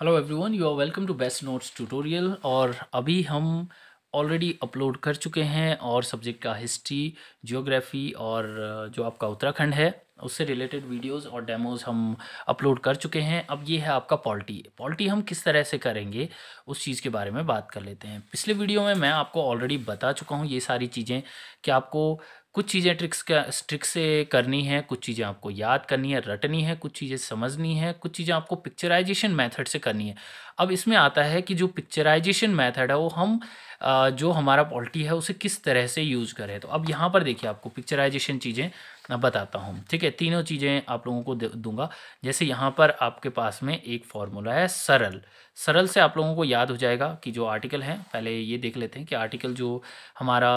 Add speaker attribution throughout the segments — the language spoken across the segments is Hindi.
Speaker 1: Hello everyone you are welcome to best notes tutorial और अभी हम ऑलरेडी अपलोड कर चुके हैं और सब्जेक्ट का हिस्ट्री जियोग्राफी और जो आपका उत्तराखंड है उससे रिलेटेड वीडियोस और डेमोज हम अपलोड कर चुके हैं अब ये है आपका पॉल्टी पॉल्टी हम किस तरह से करेंगे उस चीज़ के बारे में बात कर लेते हैं पिछले वीडियो में मैं आपको ऑलरेडी बता चुका हूँ ये सारी चीज़ें कि आपको कुछ चीज़ें ट्रिक्स का ट्रिक्स से करनी है कुछ चीज़ें आपको याद करनी है रटनी है कुछ चीज़ें समझनी है कुछ चीज़ें आपको पिक्चराइजेशन मेथड से करनी है अब इसमें आता है कि जो पिक्चराइजेशन मेथड है वो हम जो हमारा पॉल्टी है उसे किस तरह से यूज़ करें तो अब यहाँ पर देखिए आपको पिक्चराइजेशन चीज़ें बताता हूँ ठीक है तीनों चीज़ें आप लोगों को दूंगा जैसे यहाँ पर आपके पास में एक फॉर्मूला है सरल सरल से आप लोगों को याद हो जाएगा कि जो आर्टिकल हैं पहले ये देख लेते हैं कि आर्टिकल जो हमारा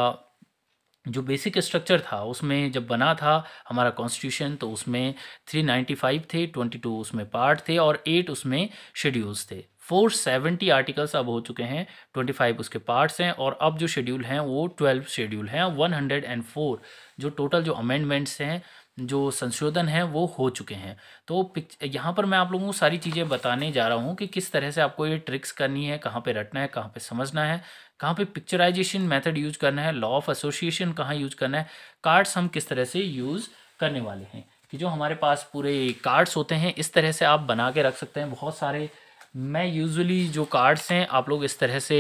Speaker 1: जो बेसिक स्ट्रक्चर था उसमें जब बना था हमारा कॉन्स्टिट्यूशन तो उसमें 395 थे 22 उसमें पार्ट थे और 8 उसमें शेड्यूल्स थे 470 आर्टिकल्स अब हो चुके हैं 25 उसके पार्ट्स हैं और अब जो शेड्यूल हैं वो 12 शेड्यूल हैं 104 जो टोटल जो अमेंडमेंट्स हैं जो संशोधन हैं वो हो चुके हैं तो यहाँ पर मैं आप लोगों को सारी चीज़ें बताने जा रहा हूँ कि किस तरह से आपको ये ट्रिक्स करनी है कहाँ पे रटना है कहाँ पे समझना है कहाँ पे पिक्चराइजेशन मेथड यूज करना है लॉ ऑफ एसोसिएशन कहाँ यूज करना है कार्ड्स हम किस तरह से यूज़ करने वाले हैं कि जो हमारे पास पूरे कार्ड्स होते हैं इस तरह से आप बना के रख सकते हैं बहुत सारे मैं यूजुअली जो कार्ड्स हैं आप लोग इस तरह से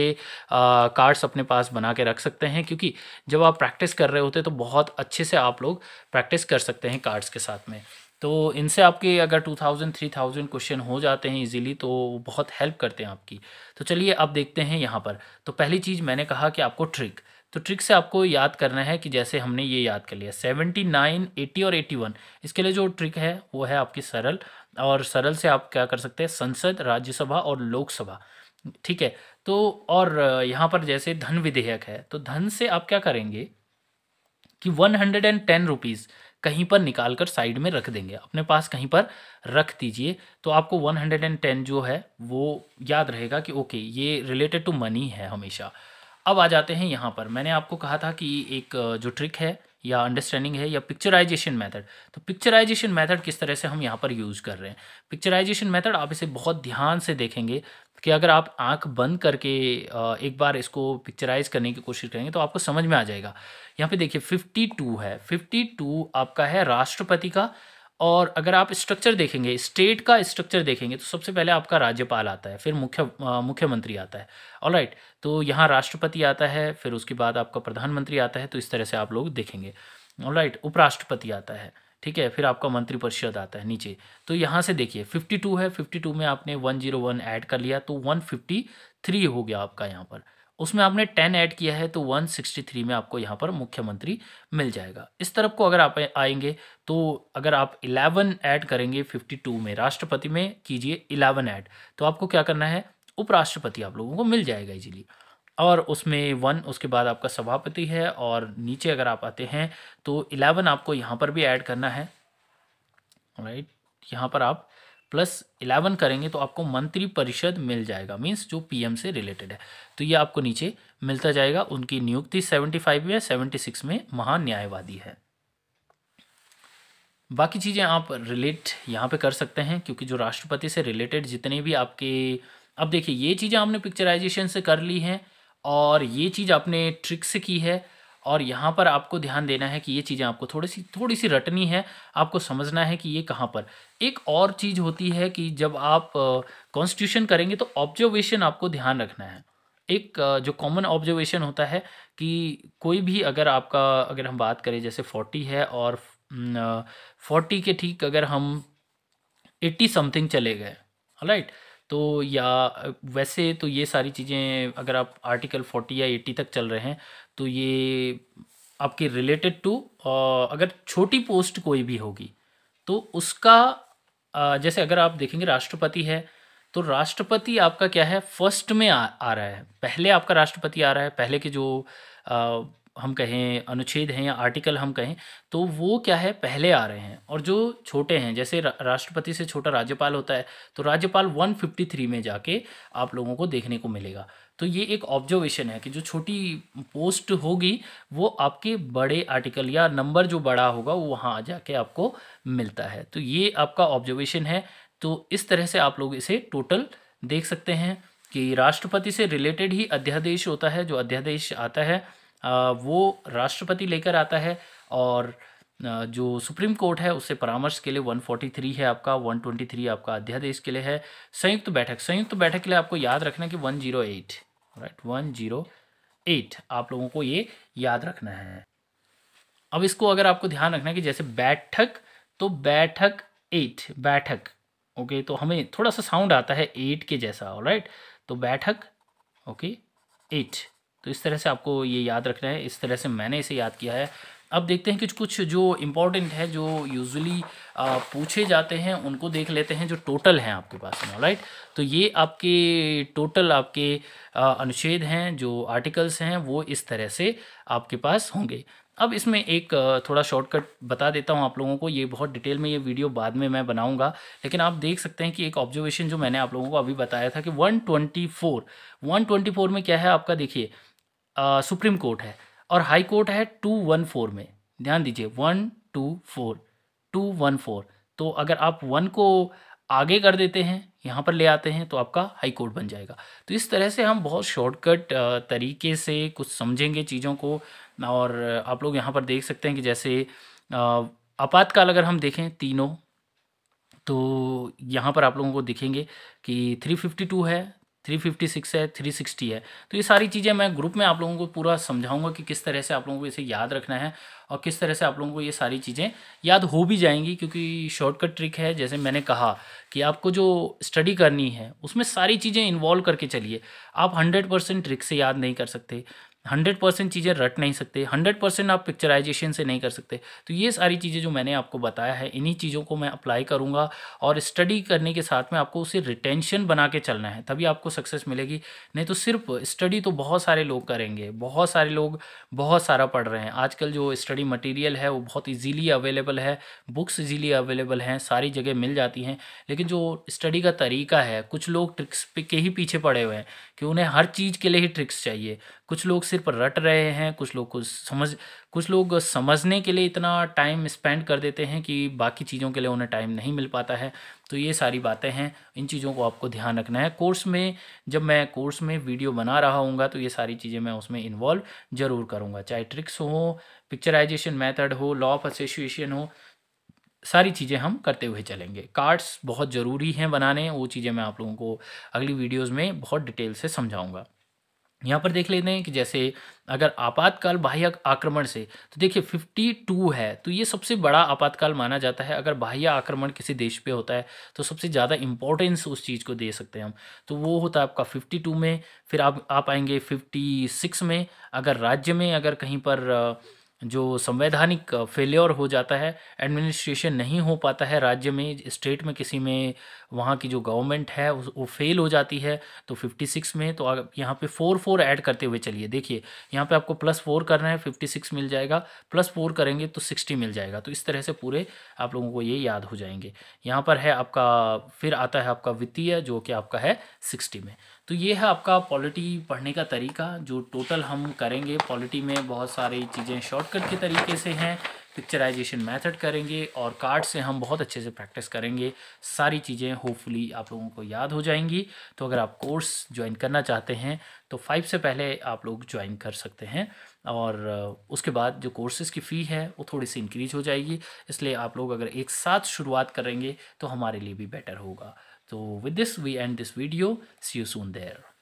Speaker 1: कार्ड्स अपने पास बना के रख सकते हैं क्योंकि जब आप प्रैक्टिस कर रहे होते हैं तो बहुत अच्छे से आप लोग प्रैक्टिस कर सकते हैं कार्ड्स के साथ में तो इनसे आपके अगर two thousand three thousand question हो जाते हैं इजीली तो बहुत हेल्प करते हैं आपकी तो चलिए अब देखते हैं यहाँ पर तो पहली चीज़ मैंने कहा कि आपको ट्रिक तो ट्रिक से आपको याद करना है कि जैसे हमने ये याद कर लिया सेवेंटी नाइन एटी और एटी वन इसके लिए जो ट्रिक है वो है आपकी सरल और सरल से आप क्या कर सकते हैं संसद राज्यसभा और लोकसभा ठीक है तो और यहाँ पर जैसे धन विधेयक है तो धन से आप क्या करेंगे कि one hundred and ten rupees कहीं पर निकाल कर साइड में रख देंगे अपने पास कहीं पर रख दीजिए तो आपको 110 जो है वो याद रहेगा कि ओके ये रिलेटेड टू मनी है हमेशा अब आ जाते हैं यहाँ पर मैंने आपको कहा था कि एक जो ट्रिक है या अंडरस्टैंडिंग है या पिक्चराइजेशन मेथड तो पिक्चराइजेशन मेथड किस तरह से हम यहाँ पर यूज़ कर रहे हैं पिक्चराइजेशन मेथड आप इसे बहुत ध्यान से देखेंगे कि अगर आप आंख बंद करके एक बार इसको पिक्चराइज करने की कोशिश करेंगे तो आपको समझ में आ जाएगा यहाँ पे देखिए 52 है 52 आपका है राष्ट्रपति का और अगर आप स्ट्रक्चर देखेंगे स्टेट का स्ट्रक्चर देखेंगे तो सबसे पहले आपका राज्यपाल आता है फिर मुख्य मुख्यमंत्री आता है ऑल राइट तो यहाँ राष्ट्रपति आता है फिर उसके बाद आपका प्रधानमंत्री आता है तो इस तरह से आप लोग देखेंगे ऑल राइट उपराष्ट्रपति आता है ठीक है फिर आपका मंत्रिपरिषद आता है नीचे तो यहाँ से देखिए 52 है 52 में आपने 101 ऐड कर लिया तो 153 हो गया आपका यहाँ पर उसमें आपने 10 ऐड किया है तो 163 में आपको यहाँ पर मुख्यमंत्री मिल जाएगा इस तरफ को अगर आप आएंगे तो अगर आप 11 ऐड करेंगे 52 में राष्ट्रपति में कीजिए 11 ऐड तो आपको क्या करना है उपराष्ट्रपति आप लोगों को मिल जाएगा इजीली और उसमें वन उसके बाद आपका सभापति है और नीचे अगर आप आते हैं तो इलेवन आपको यहाँ पर भी ऐड करना है राइट यहाँ पर आप प्लस इलेवन करेंगे तो आपको मंत्री परिषद मिल जाएगा मीन्स जो पीएम से रिलेटेड है तो ये आपको नीचे मिलता जाएगा उनकी नियुक्ति सेवेंटी फाइव या सेवेंटी सिक्स में महान्यायवादी है बाकी चीज़ें आप रिलेट यहाँ पे कर सकते हैं क्योंकि जो राष्ट्रपति से रिलेटेड जितने भी आपके अब देखिए ये चीज़ें आपने पिक्चराइजेशन से कर ली हैं और ये चीज़ आपने ट्रिक से की है और यहाँ पर आपको ध्यान देना है कि ये चीज़ें आपको थोड़ी सी थोड़ी सी रटनी है आपको समझना है कि ये कहाँ पर एक और चीज़ होती है कि जब आप कॉन्स्टिट्यूशन करेंगे तो ऑब्जर्वेशन आपको ध्यान रखना है एक जो कॉमन ऑब्जर्वेशन होता है कि कोई भी अगर आपका अगर हम बात करें जैसे फोर्टी है और फोर्टी के ठीक अगर हम एट्टी समथिंग चले गए राइट right? तो या वैसे तो ये सारी चीज़ें अगर आप आर्टिकल फोर्टी या एट्टी तक चल रहे हैं तो ये आपके रिलेटेड टू अगर छोटी पोस्ट कोई भी होगी तो उसका जैसे अगर आप देखेंगे राष्ट्रपति है तो राष्ट्रपति आपका क्या है फर्स्ट में आ, आ रहा है पहले आपका राष्ट्रपति आ रहा है पहले के जो हम कहें अनुच्छेद हैं या आर्टिकल हम कहें तो वो क्या है पहले आ रहे हैं और जो छोटे हैं जैसे राष्ट्रपति से छोटा राज्यपाल होता है तो राज्यपाल 153 में जाके आप लोगों को देखने को मिलेगा तो ये एक ऑब्जर्वेशन है कि जो छोटी पोस्ट होगी वो आपके बड़े आर्टिकल या नंबर जो बड़ा होगा वो वहाँ जाके आपको मिलता है तो ये आपका ऑब्जर्वेशन है तो इस तरह से आप लोग इसे टोटल देख सकते हैं कि राष्ट्रपति से रिलेटेड ही अध्यादेश होता है जो अध्यादेश आता है वो राष्ट्रपति लेकर आता है और जो सुप्रीम कोर्ट है उससे परामर्श के लिए 143 है आपका 123 आपका अध्यादेश के लिए है संयुक्त बैठक संयुक्त बैठक के लिए आपको याद रखना कि 108 राइट वन आप लोगों को ये याद रखना है अब इसको अगर आपको ध्यान रखना है कि जैसे बैठक तो बैठक एट बैठक ओके तो हमें थोड़ा सा साउंड आता है एट के जैसा राइट तो बैठक ओके एट तो इस तरह से आपको ये याद रखना है इस तरह से मैंने इसे याद किया है अब देखते हैं कि कुछ जो इम्पोर्टेंट है जो यूजुअली पूछे जाते हैं उनको देख लेते हैं जो टोटल हैं आपके पास में राइट तो ये आपके टोटल आपके अनुच्छेद हैं जो आर्टिकल्स हैं वो इस तरह से आपके पास होंगे अब इसमें एक थोड़ा शॉर्टकट बता देता हूँ आप लोगों को ये बहुत डिटेल में ये वीडियो बाद में मैं बनाऊंगा लेकिन आप देख सकते हैं कि एक ऑब्जर्वेशन जो मैंने आप लोगों को अभी बताया था कि 124 124 में क्या है आपका देखिए सुप्रीम कोर्ट है और हाई कोर्ट है टू वन फोर में ध्यान दीजिए one two four two one four तो अगर आप वन को आगे कर देते हैं यहाँ पर ले आते हैं तो आपका हाई कोर्ट बन जाएगा तो इस तरह से हम बहुत शॉर्टकट तरीके से कुछ समझेंगे चीज़ों को और आप लोग यहाँ पर देख सकते हैं कि जैसे आपातकाल अगर हम देखें तीनों तो यहाँ पर आप लोगों को दिखेंगे कि 352 है थ्री फिफ्टी सिक्स है थ्री सिक्सटी है तो ये सारी चीज़ें मैं ग्रुप में आप लोगों को पूरा समझाऊंगा कि किस तरह से आप लोगों को इसे याद रखना है और किस तरह से आप लोगों को ये सारी चीज़ें याद हो भी जाएंगी क्योंकि शॉर्टकट ट्रिक है जैसे मैंने कहा कि आपको जो स्टडी करनी है उसमें सारी चीज़ें इन्वॉल्व करके चलिए आप हंड्रेड परसेंट ट्रिक से याद नहीं कर सकते हंड्रेड परसेंट चीज़ें रट नहीं सकते हंड्रेड परसेंट आप पिक्चराइजेशन से नहीं कर सकते तो ये सारी चीज़ें जो मैंने आपको बताया है इन्हीं चीज़ों को मैं अप्लाई करूँगा और स्टडी करने के साथ में आपको उसे रिटेंशन बना के चलना है तभी आपको सक्सेस मिलेगी नहीं तो सिर्फ स्टडी तो बहुत सारे लोग करेंगे बहुत सारे लोग बहुत सारा पढ़ रहे हैं आजकल जो स्टडी मटेरियल है वो बहुत ईजीली अवेलेबल है बुक्स ईजीली अवेलेबल हैं सारी जगह मिल जाती हैं लेकिन जो स्टडी का तरीका है कुछ लोग ट्रिक्स के ही पीछे पड़े हुए हैं कि उन्हें हर चीज़ के लिए ही ट्रिक्स चाहिए कुछ लोग सिर्फ रट रहे हैं कुछ लोग को समझ कुछ लोग समझने के लिए इतना टाइम स्पेंड कर देते हैं कि बाकी चीज़ों के लिए उन्हें टाइम नहीं मिल पाता है तो ये सारी बातें हैं इन चीज़ों को आपको ध्यान रखना है कोर्स में जब मैं कोर्स में वीडियो बना रहा हूँ तो ये सारी चीज़ें मैं उसमें इन्वॉल्व ज़रूर करूँगा चाहे ट्रिक्स हो पिक्चराइजेशन मैथड हो लॉ ऑफ एसोसिएशन हो सारी चीज़ें हम करते हुए चलेंगे कार्ड्स बहुत ज़रूरी हैं बनाने वो चीज़ें मैं आप लोगों को अगली वीडियोज़ में बहुत डिटेल से समझाऊँगा यहाँ पर देख लेते हैं कि जैसे अगर आपातकाल बाह्य आक्रमण से तो देखिए 52 है तो ये सबसे बड़ा आपातकाल माना जाता है अगर बाह्य आक्रमण किसी देश पे होता है तो सबसे ज़्यादा इम्पोर्टेंस उस चीज़ को दे सकते हैं हम तो वो होता है आपका 52 में फिर आप आप आएंगे 56 में अगर राज्य में अगर कहीं पर आ, जो संवैधानिक फेल्योर हो जाता है एडमिनिस्ट्रेशन नहीं हो पाता है राज्य में स्टेट में किसी में वहाँ की जो गवर्नमेंट है वो फेल हो जाती है तो 56 में तो आप यहाँ पे फोर फोर ऐड करते हुए चलिए देखिए यहाँ पे आपको प्लस फोर करना है 56 मिल जाएगा प्लस फोर करेंगे तो 60 मिल जाएगा तो इस तरह से पूरे आप लोगों को ये याद हो जाएंगे यहाँ पर है आपका फिर आता है आपका वित्तीय जो कि आपका है सिक्सटी में तो ये है आपका पॉलिटी पढ़ने का तरीका जो टोटल हम करेंगे पॉलिटी में बहुत सारी चीज़ें शॉर्ट शॉर्टकट के तरीके से हैं पिक्चराइजेशन मेथड करेंगे और कार्ड से हम बहुत अच्छे से प्रैक्टिस करेंगे सारी चीज़ें होपफुली आप लोगों को याद हो जाएंगी तो अगर आप कोर्स ज्वाइन करना चाहते हैं तो फाइव से पहले आप लोग ज्वाइन कर सकते हैं और उसके बाद जो कोर्सेज़ की फ़ी है वो थोड़ी सी इंक्रीज हो जाएगी इसलिए आप लोग अगर एक साथ शुरुआत करेंगे तो हमारे लिए भी बेटर होगा तो with this we end this video see you soon there